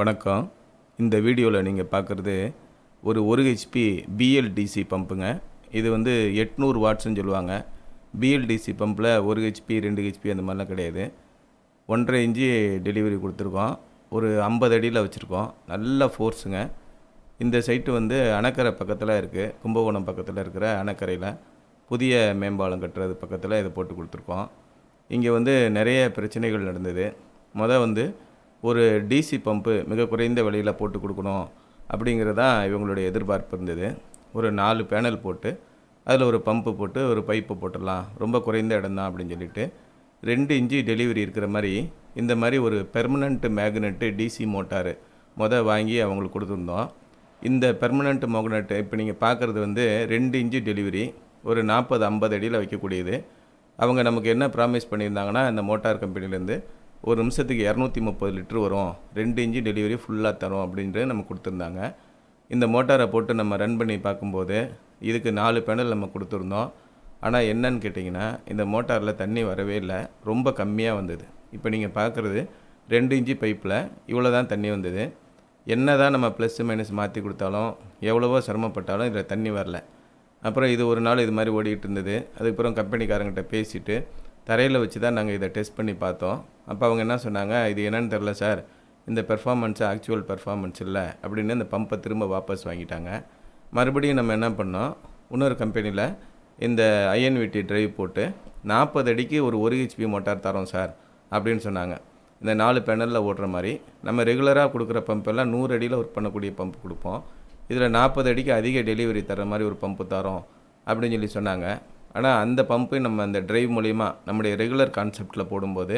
வணக்கம் இந்த வீடியோவில் நீங்கள் பார்க்குறது ஒரு ஒரு ஹெச்பி பிஎல்டிசி பம்புங்க இது வந்து எட்நூறு வாட்ஸ்னு சொல்லுவாங்க பிஎல்டிசி பம்பில் ஒரு ஹெச்பி ரெண்டு ஹெச்பி அந்த மாதிரிலாம் கிடையாது ஒன்றரை இன்ச்சு டெலிவரி கொடுத்துருக்கோம் ஒரு ஐம்பது அடியில் வச்சுருக்கோம் நல்ல ஃபோர்ஸுங்க இந்த சைட்டு வந்து அணக்கரை பக்கத்தில் இருக்குது கும்பகோணம் பக்கத்தில் இருக்கிற அணக்கரையில் புதிய மேம்பாலம் கட்டுறது பக்கத்தில் இதை போட்டு கொடுத்துருக்கோம் இங்கே வந்து நிறைய பிரச்சனைகள் நடந்தது மொதல் வந்து ஒரு டிசி பம்பு மிக குறைந்த விலையில் போட்டு கொடுக்கணும் அப்படிங்கிறதான் இவங்களுடைய எதிர்பார்ப்பு இருந்தது ஒரு நாலு பேனல் போட்டு அதில் ஒரு பம்பு போட்டு ஒரு பைப்பை போட்டுடலாம் ரொம்ப குறைந்த இடம் தான் அப்படின்னு சொல்லிட்டு ரெண்டு இன்ச்சு டெலிவரி இருக்கிற மாதிரி இந்த மாதிரி ஒரு பெர்மனண்ட்டு மேக்னெட்டு டிசி மோட்டார் மொதல் வாங்கி அவங்களுக்கு கொடுத்துருந்தோம் இந்த பெர்மனண்ட் மோக்னெட்டு இப்போ நீங்கள் பார்க்குறது வந்து ரெண்டு இன்ச்சு டெலிவரி ஒரு நாற்பது ஐம்பது அடியில் வைக்கக்கூடியது அவங்க நமக்கு என்ன ப்ராமிஸ் பண்ணியிருந்தாங்கன்னா இந்த மோட்டார் கம்பெனிலேருந்து ஒரு நிமிஷத்துக்கு இரநூத்தி முப்பது லிட்ரு வரும் ரெண்டு இன்ச்சு டெலிவரி ஃபுல்லாக தரும் அப்படின்ட்டு நம்ம கொடுத்துருந்தாங்க இந்த மோட்டாரை போட்டு நம்ம ரன் பண்ணி பார்க்கும்போது இதுக்கு நாலு பேனல் நம்ம கொடுத்துருந்தோம் ஆனால் என்னன்னு கேட்டிங்கன்னா இந்த மோட்டாரில் தண்ணி வரவே இல்லை ரொம்ப கம்மியாக வந்தது இப்போ நீங்கள் பார்க்குறது ரெண்டு இன்ச்சு பைப்பில் இவ்வளோ தான் தண்ணி வந்தது என்ன தான் நம்ம ப்ளஸ் மைனஸ் மாற்றி கொடுத்தாலும் எவ்வளவோ சிரமப்பட்டாலும் இதில் தண்ணி வரல அப்புறம் இது ஒரு நாள் இது மாதிரி ஓடிக்கிட்டு இருந்தது அதுக்கப்புறம் கம்பெனிக்காரங்கிட்ட பேசிவிட்டு தரையில் வச்சு தான் நாங்கள் இதை டெஸ்ட் பண்ணி பார்த்தோம் அப்போ அவங்க என்ன சொன்னாங்க இது என்னன்னு தெரில சார் இந்த பெர்ஃபார்மன்ஸ் ஆக்சுவல் பெர்ஃபார்மன்ஸ் இல்லை அப்படின்னு இந்த பம்பை திரும்ப வாபஸ் வாங்கிட்டாங்க மறுபடியும் நம்ம என்ன பண்ணோம் இன்னொரு கம்பெனியில் இந்த ஐஎன்விடி ட்ரைவ் போட்டு நாற்பது அடிக்கு ஒரு ஒரு ஹெச்பி மோட்டார் தரோம் சார் அப்படின்னு சொன்னாங்க இந்த நாலு பேனலில் ஓடுற மாதிரி நம்ம ரெகுலராக கொடுக்குற பம்பெல்லாம் நூறு அடியில் ஒர்க் பண்ணக்கூடிய பம்ப் கொடுப்போம் இதில் நாற்பது அடிக்கு அதிக டெலிவரி தர மாதிரி ஒரு பம்பு தரோம் அப்படின்னு சொல்லி சொன்னாங்க ஆனால் அந்த பம்பு நம்ம அந்த ட்ரைவ் மூலிமா நம்முடைய ரெகுலர் கான்செப்டில் போடும்போது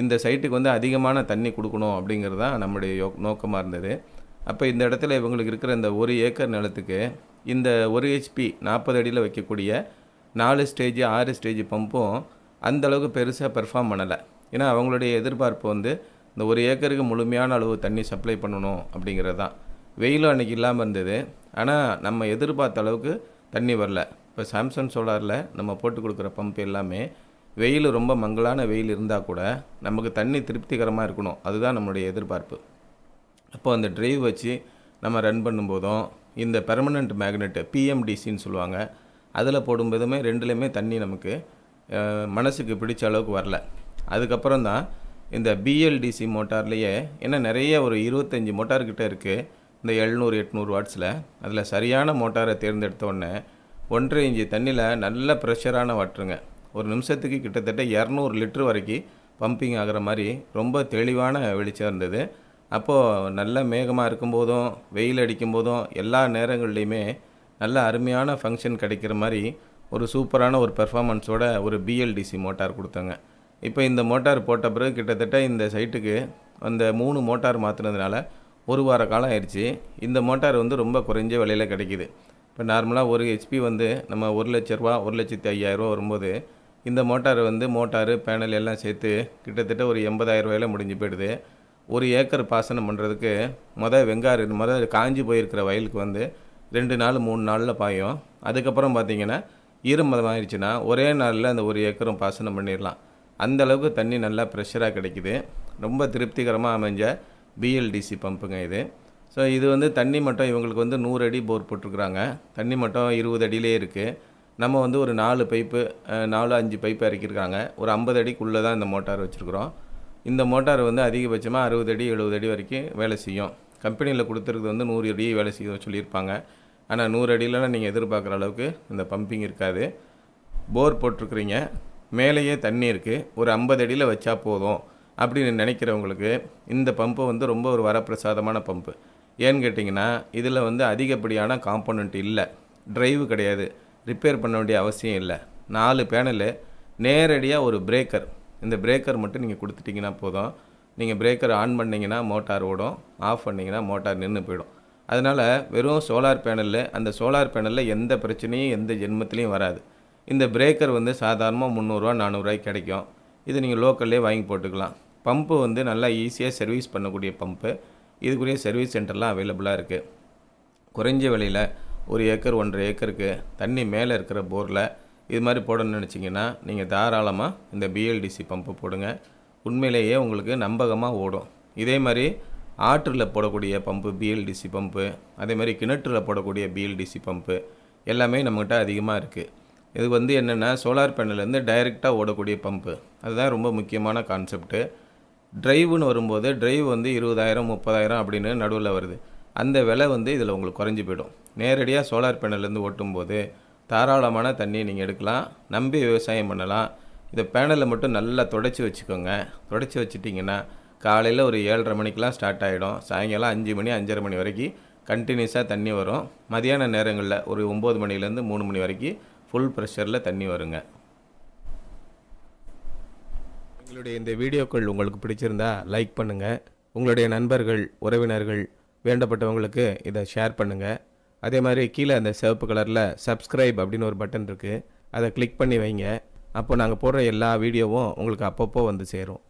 இந்த சைட்டுக்கு வந்து அதிகமான தண்ணி கொடுக்கணும் அப்படிங்கிறது தான் நம்முடைய யோ நோக்கமாக இருந்தது அப்போ இந்த இடத்துல இவங்களுக்கு இருக்கிற இந்த ஒரு ஏக்கர் நிலத்துக்கு இந்த ஒரு ஹெச்பி நாற்பது அடியில் வைக்கக்கூடிய நாலு ஸ்டேஜ் ஆறு ஸ்டேஜ் பம்பும் அந்தளவுக்கு பெருசாக பெர்ஃபார்ம் பண்ணலை ஏன்னா அவங்களுடைய எதிர்பார்ப்பு வந்து இந்த ஒரு ஏக்கருக்கு முழுமையான அளவு தண்ணி சப்ளை பண்ணணும் அப்படிங்கிறது தான் வெயிலும் அன்றைக்கி இல்லாமல் இருந்தது ஆனால் நம்ம எதிர்பார்த்த அளவுக்கு தண்ணி வரல இப்போ சாம்சங் சோலாரில் நம்ம போட்டு கொடுக்குற பம்ப் எல்லாமே வெயில் ரொம்ப மங்கலான வெயில் இருந்தால் கூட நமக்கு தண்ணி திருப்திகரமாக இருக்கணும் அதுதான் நம்மளுடைய எதிர்பார்ப்பு அப்போ அந்த ட்ரைவ் வச்சு நம்ம ரன் பண்ணும்போதும் இந்த பெர்மனண்ட் மேக்னெட்டு பிஎம்டிசின்னு சொல்லுவாங்க அதில் போடும் ரெண்டுலேயுமே தண்ணி நமக்கு மனசுக்கு பிடிச்ச அளவுக்கு வரல அதுக்கப்புறம் தான் இந்த பிஎல்டிசி மோட்டார்லேயே ஏன்னா நிறைய ஒரு இருபத்தஞ்சி மோட்டார்கிட்ட இருக்குது இந்த எழுநூறு எட்நூறு வாட்ஸில் அதில் சரியான மோட்டாரை தேர்ந்தெடுத்த ஒன்றரை இஞ்சி தண்ணியில் நல்ல ப்ரெஷரான வாட்டுருங்க ஒரு நிமிஷத்துக்கு கிட்டத்தட்ட இரநூறு லிட்ரு வரைக்கும் பம்பிங் ஆகிற மாதிரி ரொம்ப தெளிவான வெளிச்சம் இருந்தது அப்போது நல்ல மேகமாக இருக்கும்போதும் வெயில் அடிக்கும் போதும் எல்லா நேரங்கள்லேயுமே நல்ல அருமையான ஃபங்க்ஷன் கிடைக்கிற மாதிரி ஒரு சூப்பரான ஒரு பெர்ஃபார்மன்ஸோட ஒரு பிஎல்டிசி மோட்டார் கொடுத்தாங்க இப்போ இந்த மோட்டார் போட்ட பிறகு கிட்டத்தட்ட இந்த சைட்டுக்கு அந்த மூணு மோட்டார் மாற்றினதுனால ஒரு வார காலம் ஆயிடுச்சு இந்த மோட்டார் வந்து ரொம்ப குறைஞ்ச விலையில் கிடைக்கிது இப்போ நார்மலாக ஒரு ஹெச்பி வந்து நம்ம ஒரு லட்ச ரூபா ஒரு லட்சத்தி ஐயாயிரரூவா வரும்போது இந்த மோட்டார் வந்து மோட்டாரு பேனல் எல்லாம் சேர்த்து கிட்டத்தட்ட ஒரு எண்பதாயிரரூவாயில் முடிஞ்சு போயிடுது ஒரு ஏக்கர் பாசனம் பண்ணுறதுக்கு மொதல் வெங்காறு மொதல் காஞ்சி போயிருக்கிற வயலுக்கு வந்து ரெண்டு நாள் மூணு நாளில் பாயும் அதுக்கப்புறம் பார்த்திங்கன்னா ஈரமதம் ஆயிடுச்சுன்னா ஒரே நாளில் அந்த ஒரு ஏக்கரும் பாசனம் பண்ணிடலாம் அந்தளவுக்கு தண்ணி நல்லா ப்ரெஷராக கிடைக்கிது ரொம்ப திருப்திகரமாக அமைஞ்ச பிஎல்டிசி பம்புங்க இது ஸோ இது வந்து தண்ணி மட்டம் இவங்களுக்கு வந்து நூறு அடி போர் போட்டிருக்குறாங்க தண்ணி மட்டம் இருபது அடியிலே இருக்குது நம்ம வந்து ஒரு நாலு பைப்பு நாலு அஞ்சு பைப்பு இறக்கியிருக்காங்க ஒரு ஐம்பது அடிக்குள்ளே தான் இந்த மோட்டார் வச்சுருக்குறோம் இந்த மோட்டார் வந்து அதிகபட்சமாக அறுபது அடி எழுபது அடி வரைக்கும் வேலை செய்யும் கம்பெனியில் கொடுத்துருக்குறது வந்து நூறு அடி வேலை செய்ய சொல்லியிருப்பாங்க ஆனால் நூறு அடியிலலாம் நீங்கள் எதிர்பார்க்குற அளவுக்கு இந்த பம்பிங் இருக்காது போர் போட்டிருக்குறீங்க மேலேயே தண்ணி இருக்குது ஒரு ஐம்பது அடியில் வச்சா போதும் அப்படின்னு நினைக்கிறவங்களுக்கு இந்த பம்பு வந்து ரொம்ப ஒரு வரப்பிரசாதமான பம்பு ஏன்னு கேட்டிங்கன்னா இதில் வந்து அதிகப்படியான காம்போனண்ட் இல்லை ட்ரைவ் கிடையாது ரிப்பேர் பண்ண வேண்டிய அவசியம் இல்லை நாலு பேனலு நேரடியாக ஒரு பிரேக்கர் இந்த பிரேக்கர் மட்டும் நீங்கள் கொடுத்துட்டிங்கன்னா போதும் நீங்கள் பிரேக்கர் ஆன் பண்ணிங்கன்னா மோட்டார் ஓடும் ஆஃப் பண்ணிங்கன்னா மோட்டார் நின்று போயிடும் அதனால் வெறும் சோலார் பேனலில் அந்த சோலார் பேனலில் எந்த பிரச்சனையும் எந்த ஜென்மத்துலேயும் வராது இந்த பிரேக்கர் வந்து சாதாரணமாக முந்நூறுரூவா நானூறுரூவாய்க்கு கிடைக்கும் இது நீங்கள் லோக்கல்லே வாங்கி போட்டுக்கலாம் பம்பு வந்து நல்லா ஈஸியாக சர்வீஸ் பண்ணக்கூடிய பம்பு இதுக்குரிய சர்வீஸ் சென்டர்லாம் அவைலபிளாக இருக்குது குறைஞ்ச விலையில் ஒரு ஏக்கர் ஒன்றரை ஏக்கருக்கு தண்ணி மேலே இருக்கிற போரில் இது மாதிரி போடணும்னு நினச்சிங்கன்னா நீங்கள் தாராளமாக இந்த பிஎல்டிசி பம்பு போடுங்க உண்மையிலேயே உங்களுக்கு நம்பகமாக ஓடும் இதே மாதிரி ஆற்றில் போடக்கூடிய பம்பு பிஎல்டிசி பம்பு அதே மாதிரி கிணற்றில் போடக்கூடிய பிஎல்டிசி பம்பு எல்லாமே நம்மகிட்ட அதிகமாக இருக்குது இது வந்து என்னென்னா சோலார் பேனல்லேருந்து டைரெக்டாக ஓடக்கூடிய பம்பு அதுதான் ரொம்ப முக்கியமான கான்செப்ட்டு ட்ரைவ்னு வரும்போது ட்ரைவ் வந்து இருபதாயிரம் முப்பதாயிரம் அப்படின்னு நடுவில் வருது அந்த விலை வந்து இதில் உங்களுக்கு குறைஞ்சி போயிடும் நேரடியாக சோலார் பேனல்லேருந்து ஓட்டும்போது தாராளமான தண்ணி நீங்கள் எடுக்கலாம் நம்பி விவசாயம் பண்ணலாம் இந்த பேனலை மட்டும் நல்லா தொடச்சி வச்சுக்கோங்க தொடச்சி வச்சுட்டிங்கன்னா காலையில் ஒரு ஏழரை மணிக்கெலாம் ஸ்டார்ட் ஆகிடும் சாயங்காலம் அஞ்சு மணி அஞ்சரை மணி வரைக்கும் கண்டினியூஸாக தண்ணி வரும் மதியான நேரங்களில் ஒரு ஒம்பது மணிலேருந்து மூணு மணி வரைக்கும் ஃபுல் ப்ரெஷரில் தண்ணி வருங்க எங்களுடைய இந்த வீடியோக்கள் உங்களுக்கு பிடிச்சிருந்தா லைக் பண்ணுங்கள் உங்களுடைய நண்பர்கள் உறவினர்கள் வேண்டப்பட்டவங்களுக்கு இதை ஷேர் பண்ணுங்கள் அதே மாதிரி கீழே அந்த சிவப்பு கலரில் சப்ஸ்கிரைப் அப்படின்னு ஒரு பட்டன் இருக்குது அதை கிளிக் பண்ணி வைங்க அப்போ நாங்கள் போடுற எல்லா வீடியோவும் உங்களுக்கு அப்பப்போ வந்து சேரும்